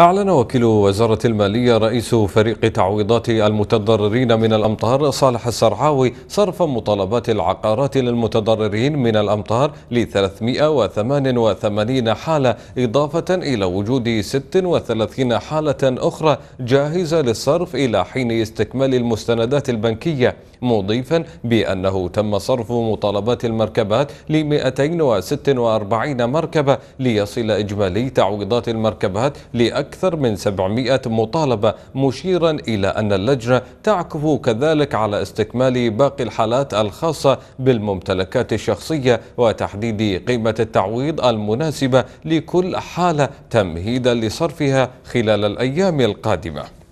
أعلن وكيل وزارة المالية رئيس فريق تعويضات المتضررين من الأمطار صالح السرعاوي صرف مطالبات العقارات للمتضررين من الأمطار ل 388 حالة إضافة إلى وجود 36 حالة أخرى جاهزة للصرف إلى حين استكمال المستندات البنكية مضيفا بأنه تم صرف مطالبات المركبات ل 246 مركبة ليصل إجمالي تعويضات المركبات لأكثر أكثر من 700 مطالبة مشيرا إلى أن اللجنة تعكف كذلك على استكمال باقي الحالات الخاصة بالممتلكات الشخصية وتحديد قيمة التعويض المناسبة لكل حالة تمهيدا لصرفها خلال الأيام القادمة